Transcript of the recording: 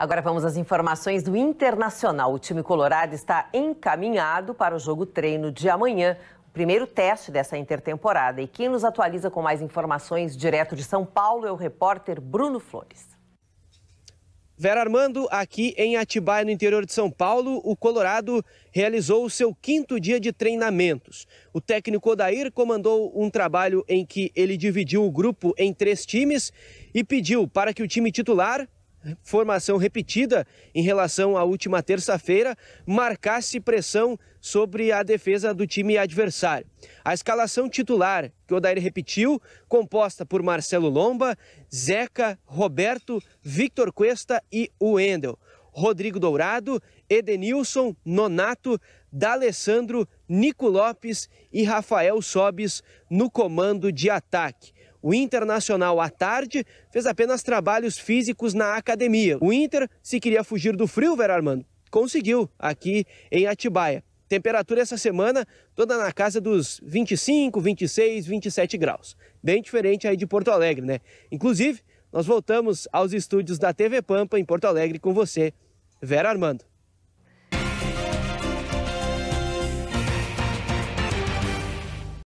Agora vamos às informações do Internacional. O time colorado está encaminhado para o jogo treino de amanhã, o primeiro teste dessa intertemporada. E quem nos atualiza com mais informações direto de São Paulo é o repórter Bruno Flores. Vera Armando, aqui em Atibaia, no interior de São Paulo, o Colorado realizou o seu quinto dia de treinamentos. O técnico Odair comandou um trabalho em que ele dividiu o grupo em três times e pediu para que o time titular formação repetida em relação à última terça-feira marcasse pressão sobre a defesa do time adversário. A escalação titular que o Odair repetiu, composta por Marcelo Lomba, Zeca, Roberto, Victor Cuesta e Wendel. Rodrigo Dourado, Edenilson, Nonato, D'Alessandro, Nico Lopes e Rafael Sobis no comando de ataque. O Internacional, à tarde, fez apenas trabalhos físicos na academia. O Inter, se queria fugir do frio, Vera Armando, conseguiu aqui em Atibaia. Temperatura essa semana toda na casa dos 25, 26, 27 graus. Bem diferente aí de Porto Alegre, né? Inclusive, nós voltamos aos estúdios da TV Pampa em Porto Alegre com você, Vera Armando.